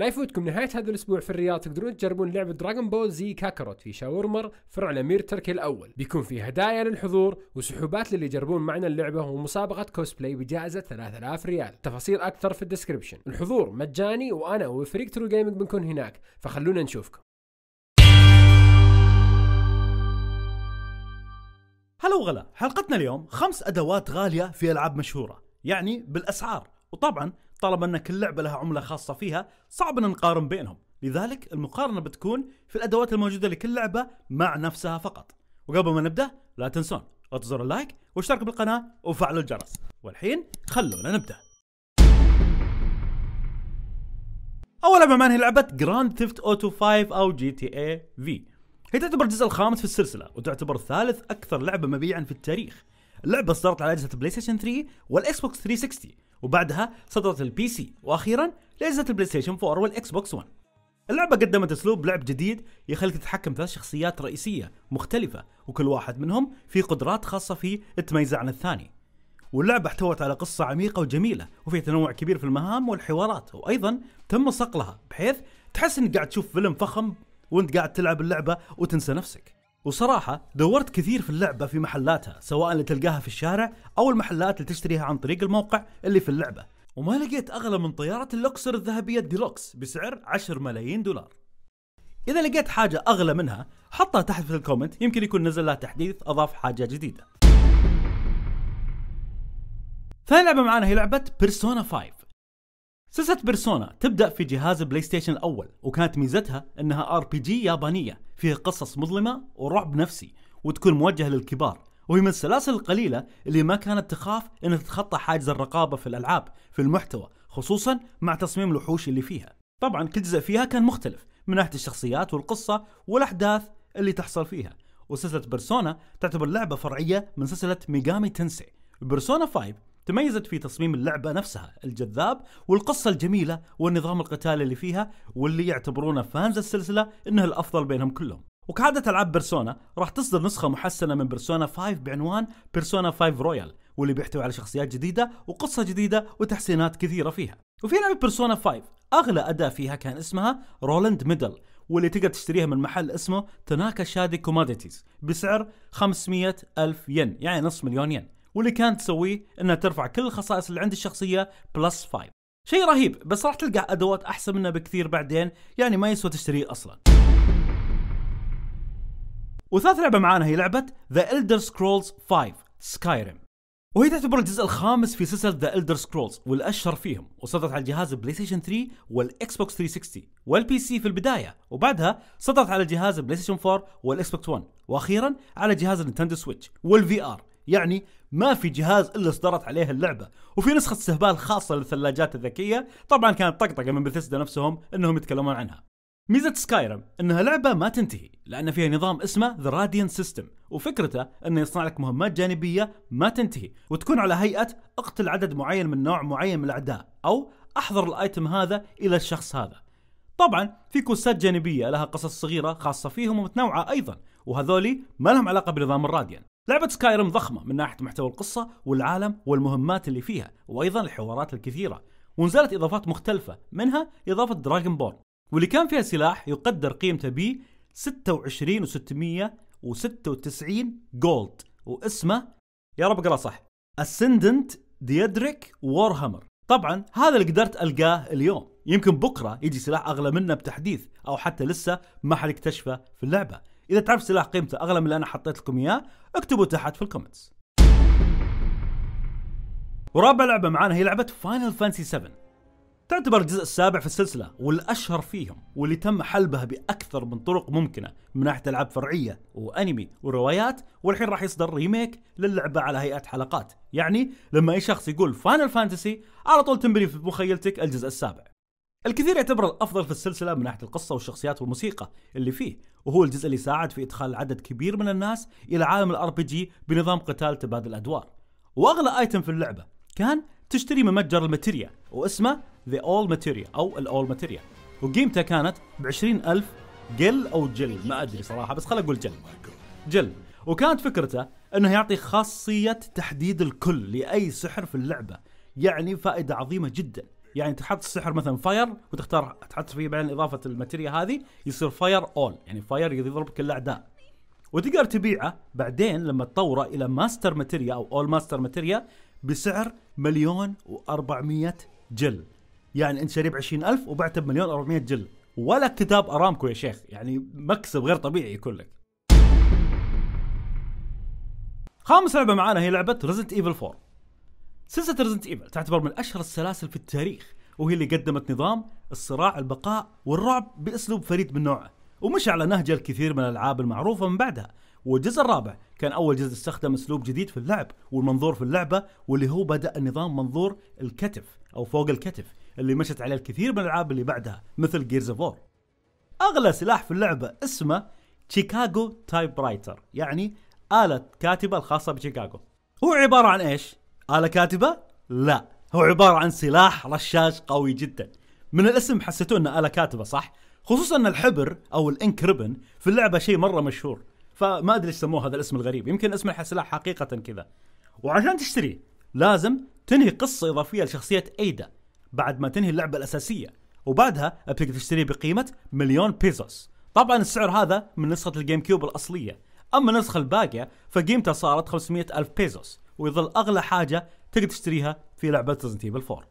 لا يفوتكم نهاية هذا الأسبوع في الرياض تقدرون تجربون لعبة دراغون بول زي كاكاروت في شاورمر فرع الأمير تركي الأول بيكون في هدايا للحضور وسحوبات للي يجربون معنا اللعبة ومسابقة كوسبلاي بجائزة 3000 ريال تفاصيل أكثر في الديسكربشن الحضور مجاني وأنا وفريق ترو جيمنج بنكون هناك فخلونا نشوفكم هلا وغلا حلقتنا اليوم خمس أدوات غالية في ألعاب مشهورة يعني بالأسعار وطبعا طالما ان كل لعبه لها عمله خاصه فيها صعب ان نقارن بينهم لذلك المقارنه بتكون في الادوات الموجوده لكل لعبه مع نفسها فقط وقبل ما نبدا لا تنسون لا زر اللايك واشتركوا بالقناه وفعلوا الجرس والحين خلونا نبدا اول لعبه معنا هي لعبه جراند ثيفت اوتو 5 او جي تي اي في هي تعتبر الجزء الخامس في السلسله وتعتبر ثالث اكثر لعبه مبيعا في التاريخ اللعبه صدرت على اجهزه بلاي ستيشن 3 والاكس بوكس 360 وبعدها صدرت البي سي واخيرا لعزه البلاي ستيشن 4 والاكس بوكس 1 اللعبة قدمت اسلوب لعب جديد يخليك تتحكم ثلاث شخصيات رئيسية مختلفة وكل واحد منهم في قدرات خاصة فيه تميزه عن الثاني واللعبة احتوت على قصة عميقة وجميلة وفيها تنوع كبير في المهام والحوارات وأيضا تم صقلها بحيث تحس انك قاعد تشوف فيلم فخم وانت قاعد تلعب اللعبة وتنسى نفسك وصراحة دورت كثير في اللعبة في محلاتها سواء اللي تلقاها في الشارع أو المحلات اللي تشتريها عن طريق الموقع اللي في اللعبة وما لقيت أغلى من طيارة اللوكسر الذهبية ديلوكس بسعر 10 ملايين دولار إذا لقيت حاجة أغلى منها حطها تحت في الكومنت يمكن يكون نزل لها تحديث أضاف حاجة جديدة ثاني لعبة معانا هي لعبة بيرسونا 5 سلسلة بيرسونا تبدأ في جهاز بلاي ستيشن الأول وكانت ميزتها أنها ار بي جي يابانية فيها قصص مظلمة ورعب نفسي وتكون موجهة للكبار وهي من السلاسل القليلة اللي ما كانت تخاف أن تتخطى حاجز الرقابة في الألعاب في المحتوى خصوصا مع تصميم الوحوش اللي فيها طبعا كل جزء فيها كان مختلف من ناحية الشخصيات والقصة والأحداث اللي تحصل فيها وسلسلة بيرسونا تعتبر لعبة فرعية من سلسلة ميجامي تنسي بيرسونا 5 تميزت في تصميم اللعبة نفسها الجذاب والقصة الجميلة والنظام القتالي اللي فيها واللي يعتبرونه فانز السلسلة انه الافضل بينهم كلهم وكعادة العاب بيرسونا راح تصدر نسخة محسنة من بيرسونا 5 بعنوان بيرسونا 5 رويال واللي بيحتوي على شخصيات جديدة وقصة جديدة وتحسينات كثيرة فيها وفي لعبة بيرسونا 5 اغلى اداة فيها كان اسمها رولاند ميدل واللي تقدر تشتريها من محل اسمه تناكا شادي كوموديتيز بسعر 500 ألف ين يعني نص مليون ين واللي كانت تسويه انها ترفع كل الخصائص اللي عند الشخصيه بلس 5 شيء رهيب بس راح تلقى ادوات احسن منه بكثير بعدين يعني ما يسوى تشتريه اصلا وثالث لعبه معانا هي لعبه The Elder Scrolls 5 Skyrim وهي تعتبر الجزء الخامس في سلسله ذا Elder سكرولز والاشهر فيهم وصدرت على جهاز بلاي ستيشن 3 والاكس بوكس 360 والبي سي في البدايه وبعدها صدرت على جهاز بلاي ستيشن 4 والاكس بوكس 1 واخيرا على جهاز نينتندو سويتش والفي ار يعني ما في جهاز الا اصدرت عليه اللعبه وفي نسخه استهبال خاصه للثلاجات الذكيه طبعا كانت طقطقه من بثيسدا نفسهم انهم يتكلمون عنها ميزة سكايرم انها لعبة ما تنتهي لان فيها نظام اسمه ذا راديان سيستم وفكرته انه يصنع لك مهمات جانبية ما تنتهي وتكون على هيئة اقتل عدد معين من نوع معين من الاعداء او احضر الايتم هذا الى الشخص هذا طبعا في كوستات جانبية لها قصص صغيرة خاصة فيهم ومتنوعة ايضا وهذولي ما لهم علاقة بنظام الراديان لعبة سكايرم ضخمة من ناحية محتوى القصة والعالم والمهمات اللي فيها وأيضا الحوارات الكثيرة ونزلت إضافات مختلفة منها إضافة دراجون بول واللي كان فيها سلاح يقدر قيمته ب 26696 جولد واسمه يا رب اقرا صح اسندنت ديدريك وورهامر طبعا هذا اللي قدرت القاه اليوم يمكن بكره يجي سلاح اغلى منه بتحديث او حتى لسه ما حد اكتشفه في اللعبه اذا تعرف سلاح قيمته اغلى من اللي انا حطيت لكم اياه اكتبوا تحت في الكومنتس ورابع لعبه معانا هي لعبه فاينل فانسي 7 تعتبر الجزء السابع في السلسله والاشهر فيهم واللي تم حلبها باكثر من طرق ممكنه من ناحيه العاب فرعيه وانمي وروايات والحين راح يصدر ريميك للعبه على هيئه حلقات يعني لما اي شخص يقول فاينل فانتسي على طول تنبني في مخيلتك الجزء السابع الكثير يعتبر الافضل في السلسله من ناحيه القصه والشخصيات والموسيقى اللي فيه وهو الجزء اللي ساعد في ادخال عدد كبير من الناس الى عالم الار بي جي بنظام قتال تبادل ادوار واغلى ايتم في اللعبه كان تشتري من متجر الماتيريا واسمه ذا اول ماتيريا او الاول ماتيريا وقيمته كانت ب 20000 جل او جل ما ادري صراحه بس خليني اقول جل جل وكانت فكرته انه يعطي خاصيه تحديد الكل لاي سحر في اللعبه يعني فائده عظيمه جدا يعني تحط السحر مثلا فاير وتختار تحط فيه بعدين اضافه الماتيريا هذه يصير فاير اول يعني فاير يضرب كل الاعداء وتقدر تبيعه بعدين لما تطوره الى ماستر ماتيريا او اول ماستر ماتيريا بسعر مليون و400 جل يعني انت شاريه ب 20000 وبعته بمليون و400 جل ولا كتاب ارامكو يا شيخ يعني مكسب غير طبيعي يكون لك خامس لعبه معانا هي لعبه ريزنت ايفل 4 سلسلة ريزنت ايفل تعتبر من اشهر السلاسل في التاريخ وهي اللي قدمت نظام الصراع البقاء والرعب باسلوب فريد من نوعه ومشى على نهجه الكثير من الالعاب المعروفه من بعدها والجزء الرابع كان اول جزء استخدم اسلوب جديد في اللعب والمنظور في اللعبه واللي هو بدا النظام منظور الكتف او فوق الكتف اللي مشت عليه الكثير من الالعاب اللي بعدها مثل جيرز فور اغلى سلاح في اللعبه اسمه شيكاغو تايب رايتر يعني آلة كاتبة الخاصة بشيكاغو هو عبارة عن ايش؟ آلة كاتبة؟ لا هو عبارة عن سلاح رشاش قوي جدا من الاسم حسيتوا انه آلة كاتبة صح؟ خصوصا ان الحبر او الانك ريبن في اللعبة شيء مرة مشهور فما ادري ايش سموه هذا الاسم الغريب يمكن اسم السلاح حقيقة كذا وعشان تشتريه لازم تنهي قصة إضافية لشخصية ايدا بعد ما تنهي اللعبة الأساسية وبعدها بتقدر تشتريه بقيمة مليون بيزوس طبعا السعر هذا من نسخة الجيم كيوب الأصلية أما النسخة الباقية فقيمتها صارت 500 ألف بيزوس ويظل اغلى حاجه تقدر تشتريها في لعبه ريزنت ايفل 4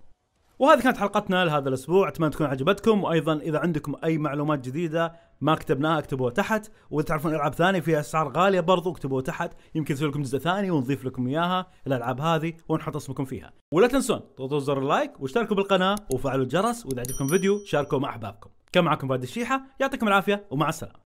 وهذه كانت حلقتنا لهذا الاسبوع اتمنى تكون عجبتكم وايضا اذا عندكم اي معلومات جديده ما كتبناها اكتبوها تحت واذا تعرفون العاب ثانيه فيها اسعار غاليه برضو اكتبوها تحت يمكن نسوي لكم جزء ثاني ونضيف لكم اياها الالعاب هذه ونحط اسمكم فيها ولا تنسون تضغطوا زر اللايك واشتركوا بالقناه وفعلوا الجرس واذا عجبكم فيديو شاركوه مع احبابكم كان معكم فادي الشيحه يعطيكم العافيه ومع السلامه